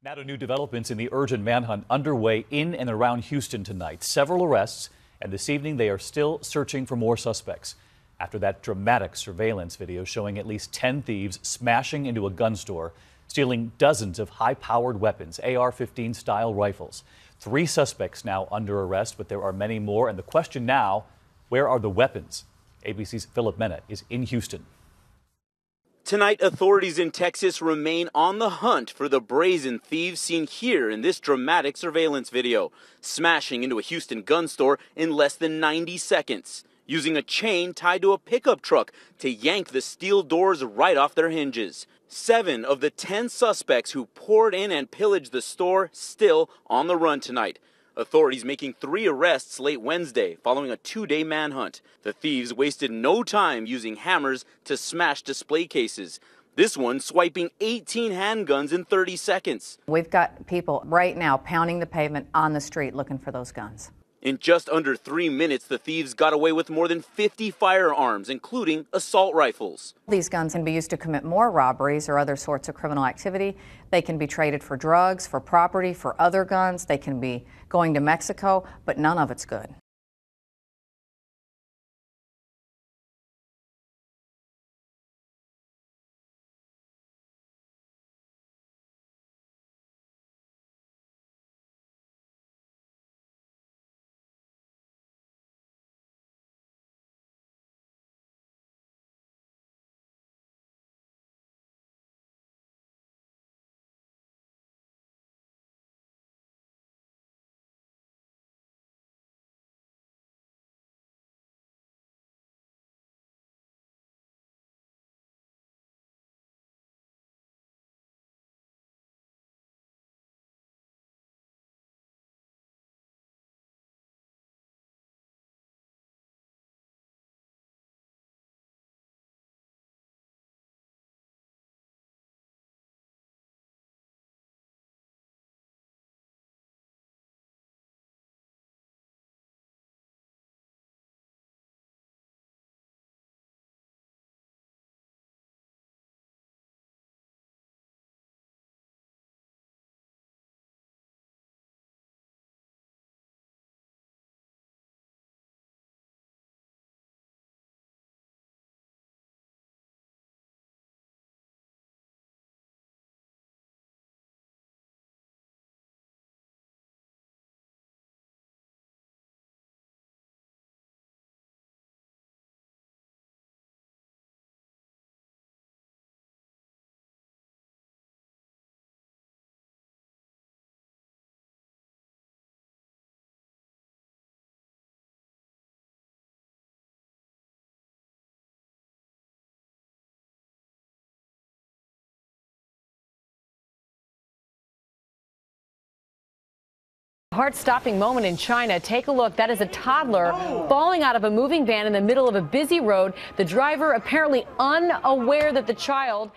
Now to new developments in the urgent manhunt underway in and around Houston tonight. Several arrests, and this evening they are still searching for more suspects. After that dramatic surveillance video showing at least 10 thieves smashing into a gun store, stealing dozens of high powered weapons, AR 15 style rifles. Three suspects now under arrest, but there are many more. And the question now where are the weapons? ABC's Philip Mennett is in Houston. Tonight, authorities in Texas remain on the hunt for the brazen thieves seen here in this dramatic surveillance video, smashing into a Houston gun store in less than 90 seconds, using a chain tied to a pickup truck to yank the steel doors right off their hinges. Seven of the 10 suspects who poured in and pillaged the store still on the run tonight. Authorities making three arrests late Wednesday following a two day manhunt. The thieves wasted no time using hammers to smash display cases. This one swiping 18 handguns in 30 seconds. We've got people right now pounding the pavement on the street looking for those guns. In just under three minutes, the thieves got away with more than 50 firearms, including assault rifles. These guns can be used to commit more robberies or other sorts of criminal activity. They can be traded for drugs, for property, for other guns. They can be going to Mexico, but none of it's good. heart-stopping moment in China. Take a look. That is a toddler oh. falling out of a moving van in the middle of a busy road. The driver apparently unaware that the child